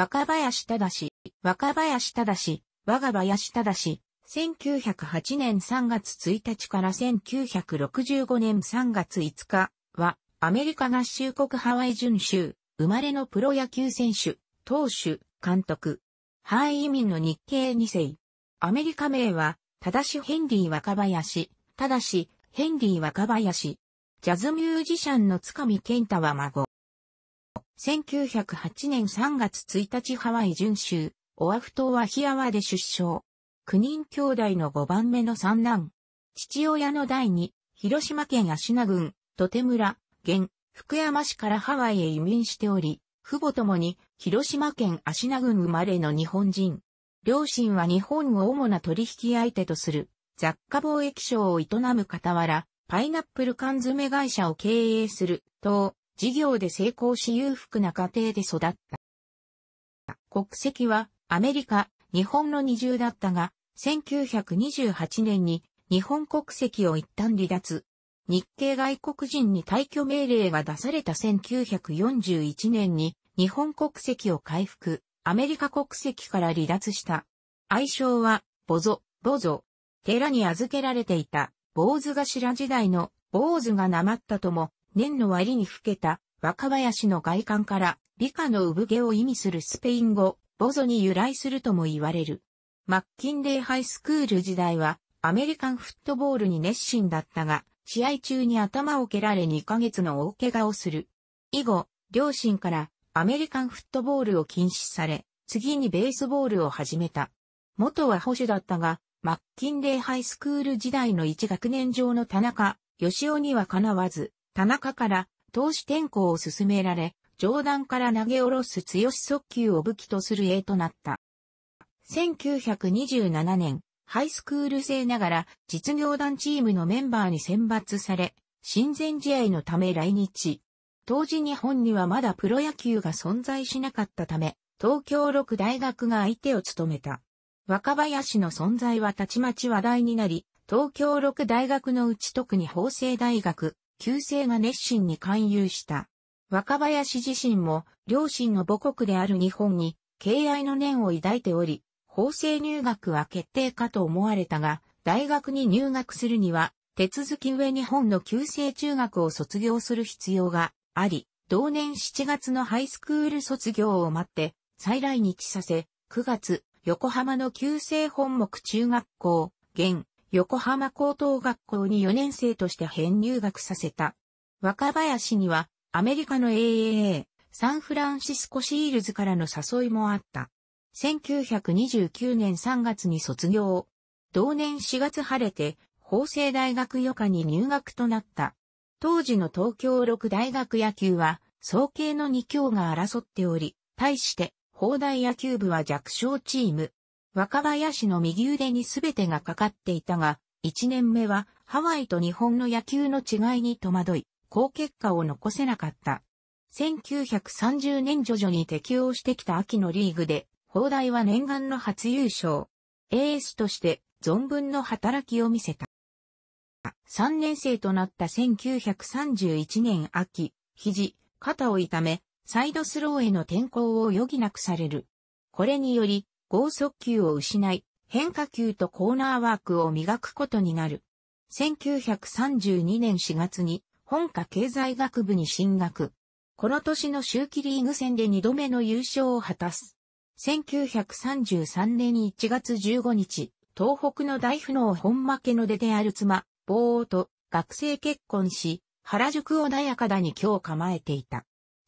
若林し、若林正、我が林正、1908年3月1日から1965年3月5日は、アメリカ合衆国ハワイ準州、生まれのプロ野球選手、投手、監督。ハイ移民の日系2世。アメリカ名は、ただしヘンリー若林、ただし、ヘンリー若林。ジャズミュージシャンの塚見健太は孫。1908年3月1日ハワイ準州、オアフ島はヒアワで出生。9人兄弟の5番目の三男。父親の代に、広島県芦名郡、土手村、現、福山市からハワイへ移民しており、父母ともに、広島県芦名郡生まれの日本人。両親は日本を主な取引相手とする、雑貨貿易商を営む傍ら、パイナップル缶詰会社を経営する、東、事業で成功し裕福な家庭で育った。国籍はアメリカ、日本の二重だったが、1928年に日本国籍を一旦離脱。日系外国人に退去命令が出された1941年に日本国籍を回復、アメリカ国籍から離脱した。愛称は、ボゾ、ボゾ。寺に預けられていた、坊主頭時代の坊主がなまったとも年の割に老けた若林の外観から美化の産毛を意味するスペイン語、ボゾに由来するとも言われる。マッキンデイハイスクール時代はアメリカンフットボールに熱心だったが、試合中に頭を蹴られ2ヶ月の大怪我をする。以後、両親からアメリカンフットボールを禁止され、次にベースボールを始めた。元は保守だったが、マッキンデイハイスクール時代の1学年上の田中、吉尾にはかなわず、田中から投手転向を進められ、上段から投げ下ろす強し速球を武器とする A となった。1927年、ハイスクール生ながら実業団チームのメンバーに選抜され、親善試合のため来日。当時日本にはまだプロ野球が存在しなかったため、東京六大学が相手を務めた。若林の存在はたちまち話題になり、東京六大学のうち特に法政大学、旧姓が熱心に勧誘した。若林自身も両親の母国である日本に敬愛の念を抱いており、法制入学は決定かと思われたが、大学に入学するには、手続き上日本の旧制中学を卒業する必要があり、同年7月のハイスクール卒業を待って、再来日させ、9月、横浜の旧制本目中学校、現、横浜高等学校に4年生として編入学させた。若林には、アメリカの AAA、サンフランシスコシールズからの誘いもあった。1929年3月に卒業。同年4月晴れて、法政大学予科に入学となった。当時の東京六大学野球は、総計の2強が争っており、対して、法大野球部は弱小チーム。若林の右腕に全てがかかっていたが、1年目はハワイと日本の野球の違いに戸惑い、好結果を残せなかった。1930年徐々に適応してきた秋のリーグで、砲台は念願の初優勝。エースとして存分の働きを見せた。3年生となった1931年秋、肘、肩を痛め、サイドスローへの転向を余儀なくされる。これにより、合速球を失い、変化球とコーナーワークを磨くことになる。1932年4月に本科経済学部に進学。この年の周期リーグ戦で2度目の優勝を果たす。1933年1月15日、東北の大富農本負けの出である妻、坊王と学生結婚し、原宿穏やかだに今日構えていた。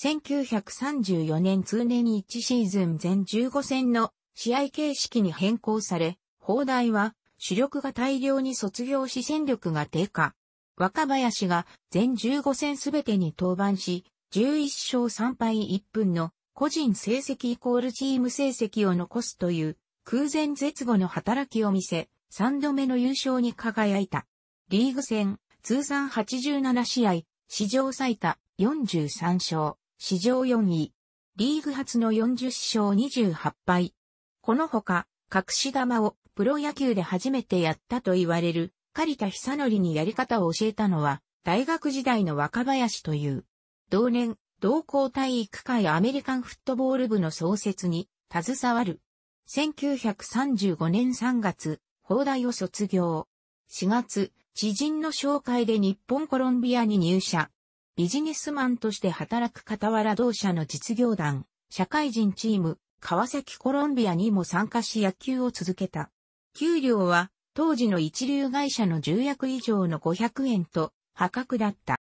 1934年通年1シーズン全15戦の試合形式に変更され、砲台は主力が大量に卒業し戦力が低下。若林が全15戦すべてに登板し、11勝3敗1分の個人成績イコールチーム成績を残すという空前絶後の働きを見せ、3度目の優勝に輝いた。リーグ戦、通算87試合、史上最多43勝、史上4位。リーグ初の40勝28敗、このほか、隠し玉をプロ野球で初めてやったと言われる、狩田久則にやり方を教えたのは、大学時代の若林という。同年、同校体育会アメリカンフットボール部の創設に、携わる。1935年3月、放題を卒業。4月、知人の紹介で日本コロンビアに入社。ビジネスマンとして働く傍ら同社の実業団、社会人チーム、川崎コロンビアにも参加し野球を続けた。給料は当時の一流会社の重役以上の500円と破格だった。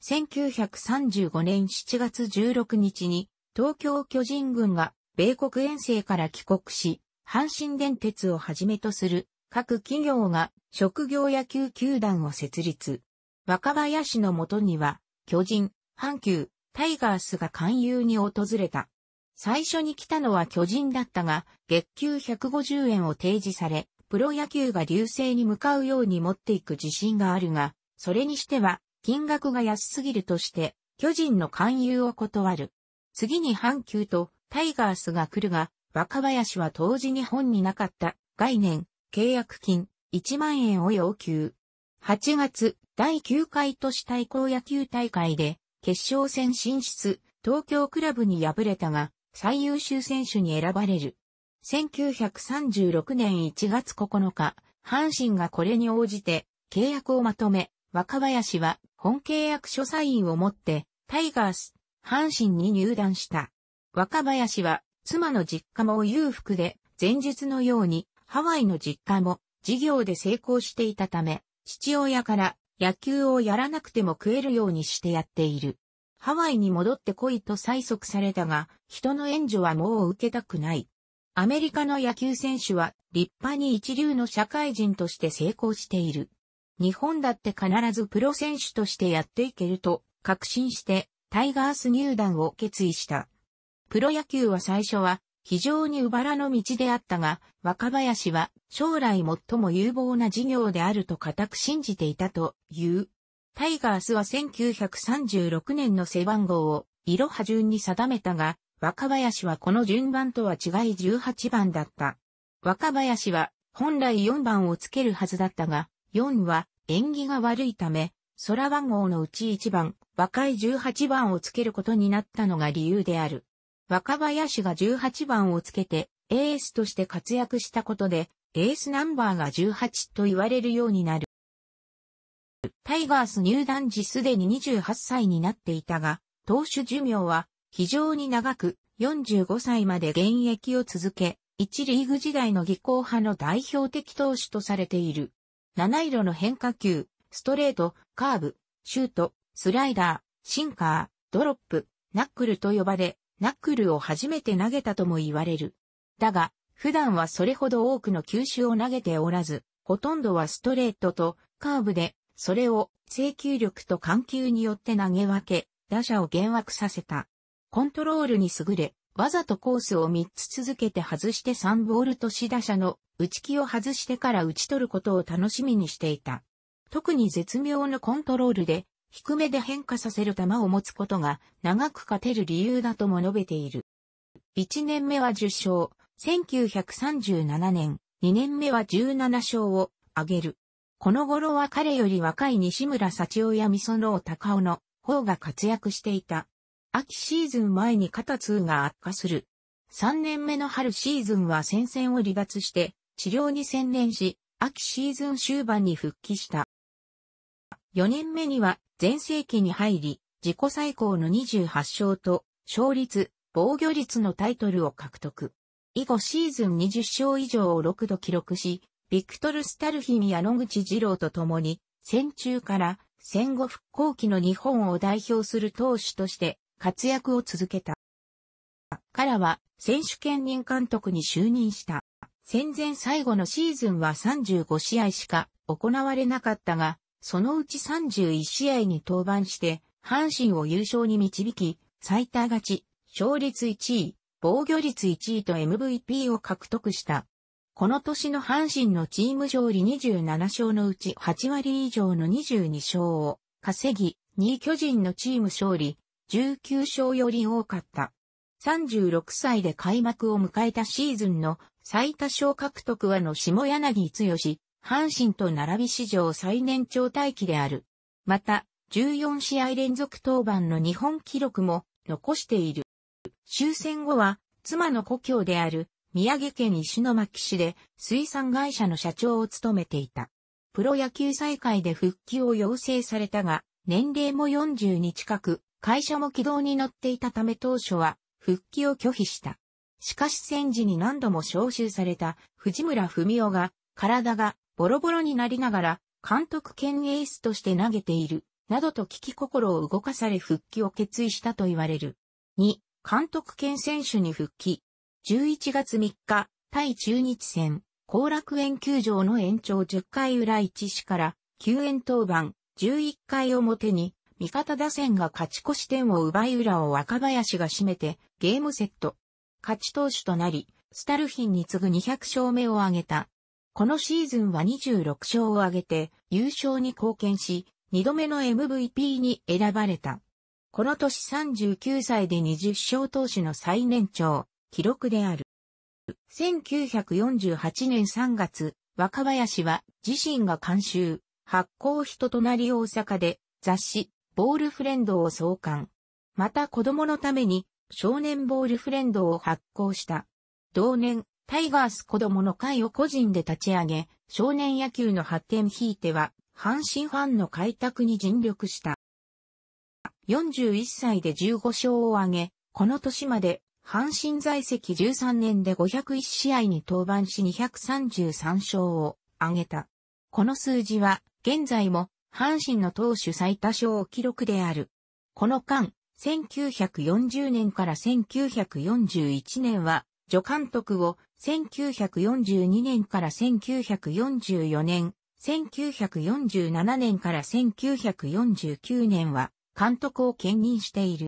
1935年7月16日に東京巨人軍が米国遠征から帰国し、阪神電鉄をはじめとする各企業が職業野球球団を設立。若林のもとには巨人、阪急、タイガースが勧誘に訪れた。最初に来たのは巨人だったが、月給150円を提示され、プロ野球が流星に向かうように持っていく自信があるが、それにしては、金額が安すぎるとして、巨人の勧誘を断る。次に阪急とタイガースが来るが、若林は当時日本になかった概念、契約金1万円を要求。8月、第9回都市対抗野球大会で決勝戦進出、東京クラブに敗れたが、最優秀選手に選ばれる。1936年1月9日、阪神がこれに応じて契約をまとめ、若林は本契約書サインを持ってタイガース、阪神に入団した。若林は妻の実家も裕福で前日のようにハワイの実家も事業で成功していたため、父親から野球をやらなくても食えるようにしてやっている。ハワイに戻ってこいと催促されたが、人の援助はもう受けたくない。アメリカの野球選手は立派に一流の社会人として成功している。日本だって必ずプロ選手としてやっていけると確信してタイガース入団を決意した。プロ野球は最初は非常に茨の道であったが、若林は将来最も有望な事業であると固く信じていたという。タイガースは1936年の背番号を、いろは順に定めたが、若林はこの順番とは違い18番だった。若林は、本来4番をつけるはずだったが、4は、縁起が悪いため、空番号のうち1番、若い18番をつけることになったのが理由である。若林が18番をつけて、エースとして活躍したことで、エースナンバーが18と言われるようになる。タイガース入団時すでに28歳になっていたが、投手寿命は非常に長く45歳まで現役を続け、1リーグ時代の技巧派の代表的投手とされている。七色の変化球、ストレート、カーブ、シュート、スライダー、シンカー、ドロップ、ナックルと呼ばれ、ナックルを初めて投げたとも言われる。だが、普段はそれほど多くの球種を投げておらず、ほとんどはストレートとカーブでそれを制球力と緩急によって投げ分け、打者を減惑させた。コントロールに優れ、わざとコースを3つ続けて外して3ボールとし打者の打ち気を外してから打ち取ることを楽しみにしていた。特に絶妙のコントロールで低めで変化させる球を持つことが長く勝てる理由だとも述べている。1年目は10勝、1937年、2年目は17勝を挙げる。この頃は彼より若い西村幸夫や美園高尾の方が活躍していた。秋シーズン前に肩痛が悪化する。3年目の春シーズンは戦線を離脱して治療に専念し、秋シーズン終盤に復帰した。4年目には全盛期に入り、自己最高の28勝と、勝率、防御率のタイトルを獲得。以後シーズン20勝以上を6度記録し、ビクトル・スタルヒンや野口二郎と共に、戦中から戦後復興期の日本を代表する投手として活躍を続けた。からは選手兼任監督に就任した。戦前最後のシーズンは35試合しか行われなかったが、そのうち31試合に登板して、阪神を優勝に導き、最多勝ち、勝率1位、防御率1位と MVP を獲得した。この年の阪神のチーム勝利27勝のうち8割以上の22勝を稼ぎ、2位巨人のチーム勝利、19勝より多かった。36歳で開幕を迎えたシーズンの最多勝獲得はの下柳剛、阪神と並び史上最年長待機である。また、14試合連続登板の日本記録も残している。終戦後は、妻の故郷である宮城県石巻市で水産会社の社長を務めていた。プロ野球再開で復帰を要請されたが、年齢も40に近く、会社も軌道に乗っていたため当初は復帰を拒否した。しかし戦時に何度も招集された藤村文夫が体がボロボロになりながら監督兼エースとして投げている、などと聞き心を動かされ復帰を決意したと言われる。2、監督兼選手に復帰、11月3日、対中日戦、後楽園球場の延長10回裏1死から、救援当番、11回表に、味方打線が勝ち越し点を奪い裏を若林が締めて、ゲームセット。勝ち投手となり、スタルヒンに次ぐ200勝目を挙げた。このシーズンは26勝を挙げて、優勝に貢献し、2度目の MVP に選ばれた。この年39歳で20勝投手の最年長。記録である。1948年3月、若林は自身が監修、発行人となり大阪で雑誌、ボールフレンドを創刊。また子供のために少年ボールフレンドを発行した。同年、タイガース子供の会を個人で立ち上げ、少年野球の発展ひいては、阪神ファンの開拓に尽力した。41歳で15勝を挙げ、この年まで阪神在籍13年で501試合に登板し233勝を挙げた。この数字は、現在も、阪神の投手最多勝記録である。この間、1940年から1941年は、助監督を、1942年から1944年、1947年から1949年は、監督を兼任している。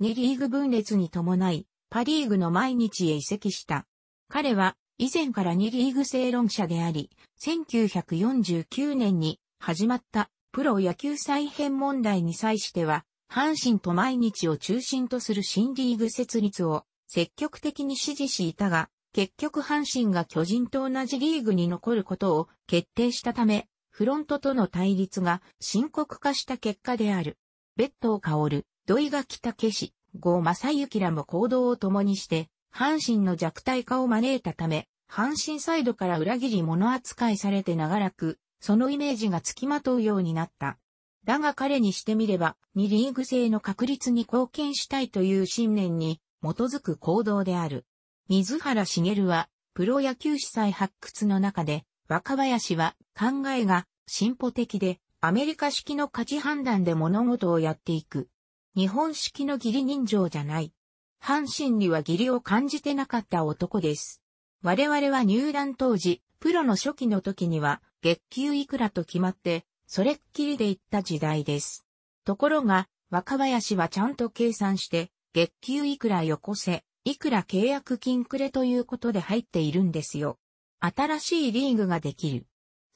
2リーグ分裂に伴い、パリーグの毎日へ移籍した。彼は、以前から2リーグ正論者であり、1949年に始まったプロ野球再編問題に際しては、阪神と毎日を中心とする新リーグ設立を積極的に支持していたが、結局阪神が巨人と同じリーグに残ることを決定したため、フロントとの対立が深刻化した結果である。ベッドを香る土井垣武氏、郷正幸らも行動を共にして、阪神の弱体化を招いたため、阪神サイドから裏切り者扱いされて長らく、そのイメージがつきまとうようになった。だが彼にしてみれば、2リーグ制の確立に貢献したいという信念に基づく行動である。水原茂は、プロ野球司祭発掘の中で、若林は考えが進歩的で、アメリカ式の価値判断で物事をやっていく。日本式の義理人情じゃない。阪神には義理を感じてなかった男です。我々は入団当時、プロの初期の時には、月給いくらと決まって、それっきりで行った時代です。ところが、若林はちゃんと計算して、月給いくらよこせ、いくら契約金くれということで入っているんですよ。新しいリーグができる。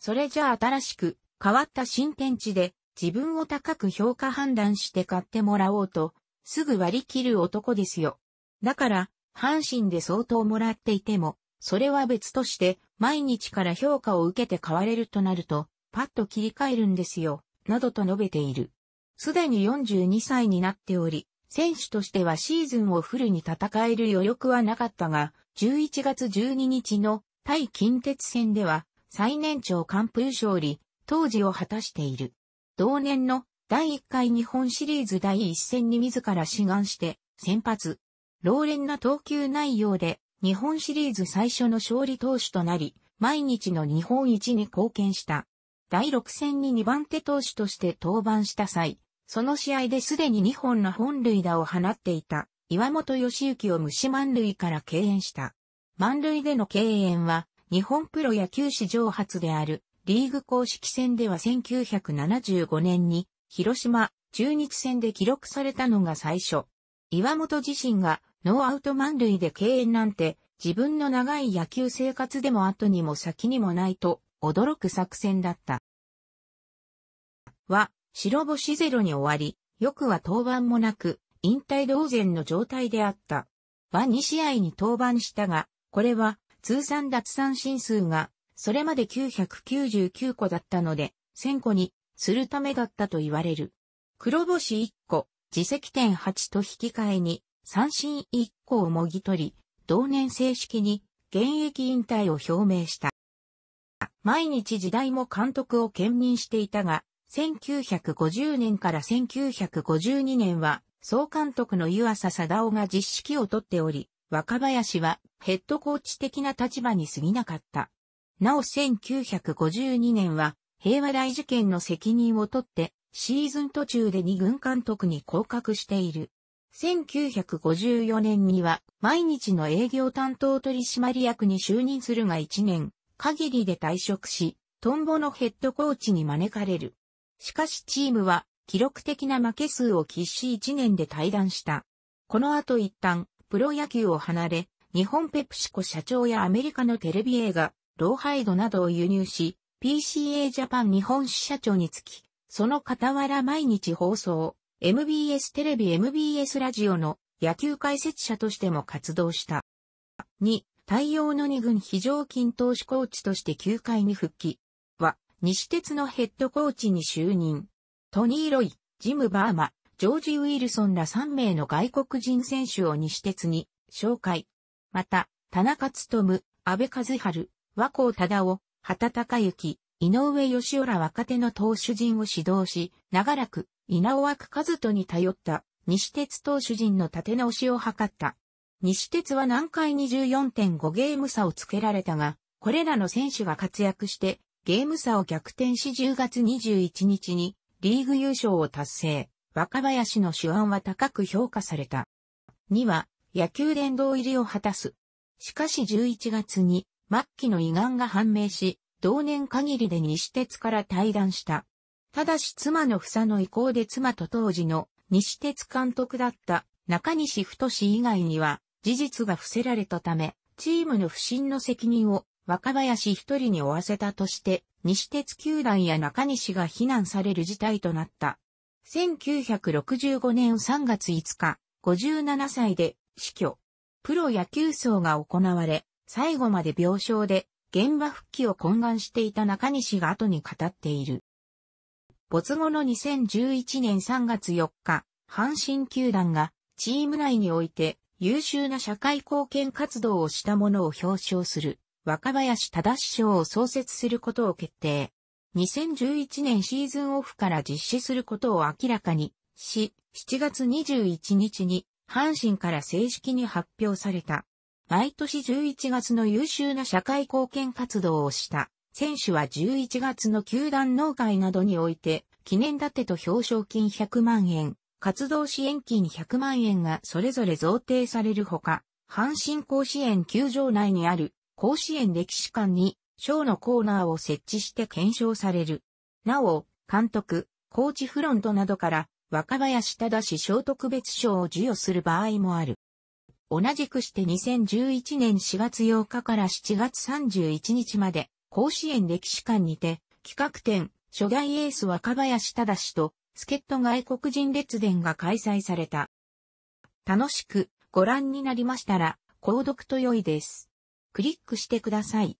それじゃあ新しく、変わった新天地で、自分を高く評価判断して買ってもらおうと、すぐ割り切る男ですよ。だから、阪神で相当もらっていても、それは別として、毎日から評価を受けて買われるとなると、パッと切り替えるんですよ、などと述べている。すでに42歳になっており、選手としてはシーズンをフルに戦える余力はなかったが、11月12日の対近鉄戦では、最年長完封勝利、当時を果たしている。同年の第1回日本シリーズ第1戦に自ら志願して先発。老練な投球内容で日本シリーズ最初の勝利投手となり、毎日の日本一に貢献した。第6戦に2番手投手として登板した際、その試合ですでに2本の本塁打を放っていた岩本義行を虫満塁から敬遠した。満塁での敬遠は日本プロ野球史上初であるリーグ公式戦では1975年に、広島、中日戦で記録されたのが最初。岩本自身がノーアウト満塁で敬遠なんて自分の長い野球生活でも後にも先にもないと驚く作戦だった。は、白星ゼロに終わり、よくは登板もなく、引退同然の状態であった。は2試合に登板したが、これは通算奪三振数がそれまで999個だったので、1000個にするためだったと言われる。黒星1個、自責点8と引き換えに、三振1個をもぎ取り、同年正式に現役引退を表明した。毎日時代も監督を兼任していたが、1950年から1952年は、総監督の湯浅貞夫が実指を取っており、若林はヘッドコーチ的な立場に過ぎなかった。なお1952年は平和大事件の責任を取ってシーズン途中で二軍監督に降格している。1954年には毎日の営業担当取締役に就任するが1年限りで退職し、トンボのヘッドコーチに招かれる。しかしチームは記録的な負け数を喫し1年で退団した。この後一旦プロ野球を離れ、日本ペプシコ社長やアメリカのテレビ映画、ローハイドなどを輸入し、PCA ジャパン日本支社長につき、その傍ら毎日放送、MBS テレビ MBS ラジオの野球解説者としても活動した。2、対応の2軍非常勤投資コーチとして球界に復帰。は、西鉄のヘッドコーチに就任。トニー・ロイ、ジム・バーマ、ジョージ・ウィルソンら3名の外国人選手を西鉄に紹介。また、田中勤、安倍和春、和光忠夫、畑隆行、井上義雄ら若手の投手陣を指導し、長らく、稲尾枠和人に頼った、西鉄投手陣の立て直しを図った。西鉄は南海24.5ゲーム差をつけられたが、これらの選手が活躍して、ゲーム差を逆転し10月21日に、リーグ優勝を達成。若林の手腕は高く評価された。2は、野球殿堂入りを果たす。しかし11月に、末期の胃がんが判明し、同年限りで西鉄から退団した。ただし妻の房の意向で妻と当時の西鉄監督だった中西太以外には事実が伏せられたため、チームの不審の責任を若林一人に負わせたとして、西鉄球団や中西が非難される事態となった。1965年3月5日、57歳で死去。プロ野球層が行われ、最後まで病床で現場復帰を懇願していた中西が後に語っている。没後の2011年3月4日、阪神球団がチーム内において優秀な社会貢献活動をした者を表彰する若林忠賞を創設することを決定。2011年シーズンオフから実施することを明らかにし、7月21日に阪神から正式に発表された。毎年11月の優秀な社会貢献活動をした選手は11月の球団農会などにおいて、記念立てと表彰金100万円、活動支援金100万円がそれぞれ贈呈されるほか、阪神甲子園球場内にある甲子園歴史館に賞のコーナーを設置して検証される。なお、監督、コーチフロントなどから若林忠氏賞特別賞を授与する場合もある。同じくして2011年4月8日から7月31日まで、甲子園歴史館にて、企画展、初代エース若林正と、助っ人外国人列伝が開催された。楽しくご覧になりましたら、購読と良いです。クリックしてください。